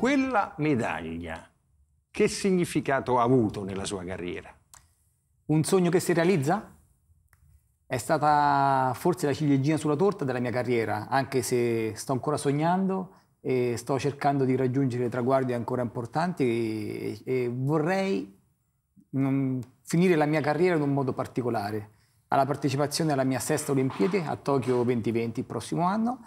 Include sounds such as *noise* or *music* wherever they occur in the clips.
Quella medaglia che significato ha avuto nella sua carriera? Un sogno che si realizza? È stata forse la ciliegina sulla torta della mia carriera, anche se sto ancora sognando e sto cercando di raggiungere traguardi ancora importanti e, e vorrei non, finire la mia carriera in un modo particolare. Alla partecipazione alla mia sesta Olimpiade a Tokyo 2020 il prossimo anno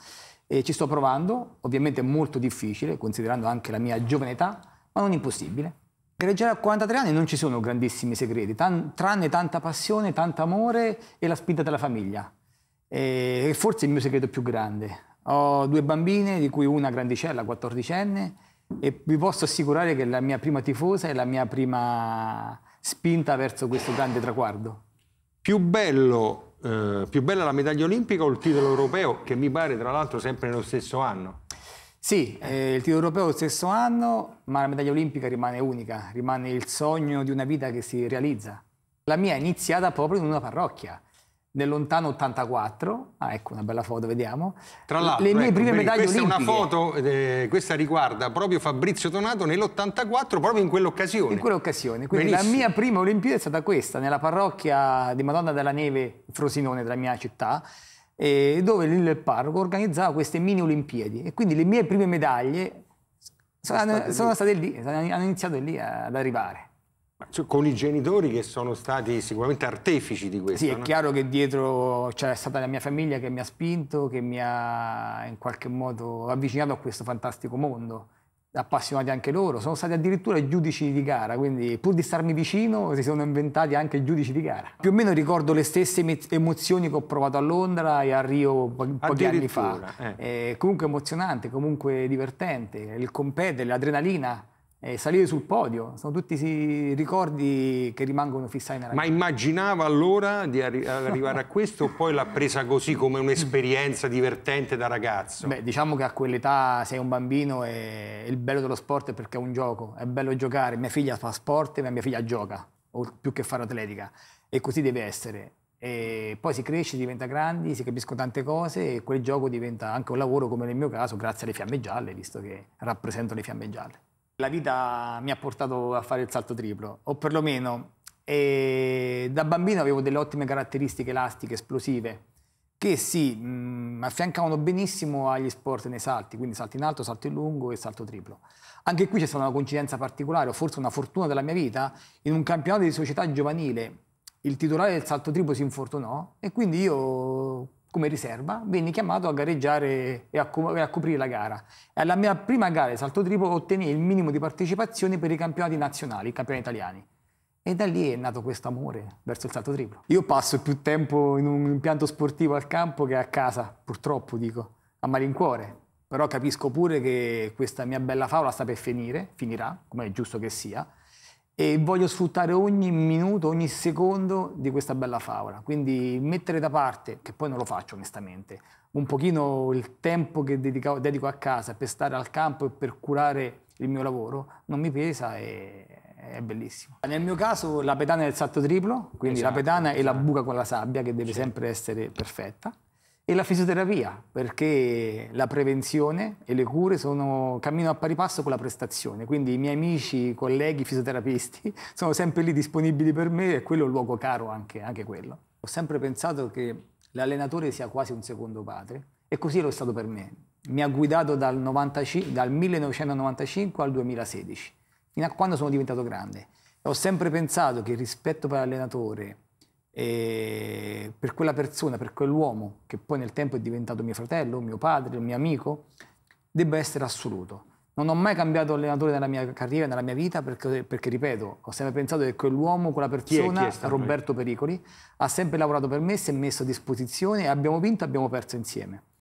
e ci sto provando, ovviamente molto difficile, considerando anche la mia giovane età, ma non impossibile. Gareggiare a 43 anni non ci sono grandissimi segreti, tan tranne tanta passione, tanto amore e la spinta della famiglia. E forse il mio segreto più grande. Ho due bambine, di cui una grandicella, 14enne, e vi posso assicurare che la mia prima tifosa è la mia prima spinta verso questo grande traguardo. Più bello eh, più bella la medaglia olimpica o il titolo europeo, che mi pare tra l'altro sempre nello stesso anno? Sì, eh, il titolo europeo è lo stesso anno, ma la medaglia olimpica rimane unica, rimane il sogno di una vita che si realizza. La mia è iniziata proprio in una parrocchia nel lontano 84, ah ecco una bella foto, vediamo. Tra l'altro, le mie ecco, prime medaglie questa olimpiche. Questa è una foto, eh, questa riguarda proprio Fabrizio Donato nell'84, proprio in quell'occasione. In quell'occasione, quindi Benissimo. la mia prima Olimpiade è stata questa, nella parrocchia di Madonna della Neve, Frosinone, della mia città, eh, dove il parroco organizzava queste mini Olimpiadi e quindi le mie prime medaglie sono, sono, state, sono lì. state lì, hanno iniziato lì ad arrivare. Cioè, con i genitori che sono stati sicuramente artefici di questo. Sì, è no? chiaro che dietro c'era stata la mia famiglia che mi ha spinto, che mi ha in qualche modo avvicinato a questo fantastico mondo. Appassionati anche loro, sono stati addirittura giudici di gara, quindi pur di starmi vicino si sono inventati anche giudici di gara. Più o meno ricordo le stesse emozioni che ho provato a Londra e a Rio pochi anni fa. Eh. Eh, comunque emozionante, comunque divertente, il competere, l'adrenalina eh, salire sul podio, sono tutti ricordi che rimangono fissati nella Ma immaginava allora di arri arrivare a questo o poi l'ha presa così come un'esperienza divertente da ragazzo? Beh, diciamo che a quell'età sei un bambino e il bello dello sport è perché è un gioco, è bello giocare, mia figlia fa sport ma mia figlia gioca, più che fare atletica, e così deve essere. E poi si cresce, diventa grandi, si capiscono tante cose e quel gioco diventa anche un lavoro come nel mio caso grazie alle fiamme gialle, visto che rappresento le fiamme gialle la vita mi ha portato a fare il salto triplo, o perlomeno eh, da bambino avevo delle ottime caratteristiche elastiche, esplosive, che si mh, mm, affiancavano benissimo agli sport nei salti, quindi salto in alto, salto in lungo e salto triplo. Anche qui c'è stata una coincidenza particolare, o forse una fortuna della mia vita, in un campionato di società giovanile il titolare del salto triplo si infortunò e quindi io come riserva, venni chiamato a gareggiare e a, e a, coprire la gara. E alla mia prima gara di salto triplo ottenei il minimo di partecipazione per i campionati nazionali, i campionati italiani. E da lì è nato questo amore verso il salto triplo. Io passo più tempo in un impianto sportivo al campo che a casa, purtroppo dico, a malincuore. Però capisco pure che questa mia bella favola sta per finire, finirà, come è giusto che sia, e voglio sfruttare ogni minuto, ogni secondo di questa bella favola. Quindi mettere da parte, che poi non lo faccio onestamente, un pochino il tempo che dedico, dedico a casa per stare al campo e per curare il mio lavoro, non mi pesa e è bellissimo. Nel mio caso la pedana è il salto triplo, quindi esatto, la pedana esatto. e la esatto. buca con la sabbia che deve certo. sempre essere perfetta e la fisioterapia, perché la prevenzione e le cure sono, camminano a pari passo con la prestazione, quindi i miei amici, colleghi fisioterapisti *laughs* sono sempre lì disponibili per me e quello è un luogo caro anche, anche quello. Ho sempre pensato che l'allenatore sia quasi un secondo padre e così lo è stato per me. Mi ha guidato dal, 95, dal 1995 al 2016, fino a quando sono diventato grande. Ho sempre pensato che il rispetto per l'allenatore, e per quella persona, per quell'uomo che poi nel tempo è diventato mio fratello, mio padre, mio amico, debba essere assoluto. Non ho mai cambiato allenatore nella mia carriera, nella mia vita, perché, perché ripeto, ho sempre pensato che quell'uomo, quella persona, chi è, chi è Roberto Pericoli, ha sempre lavorato per me, si è messo a disposizione e abbiamo vinto e abbiamo perso insieme.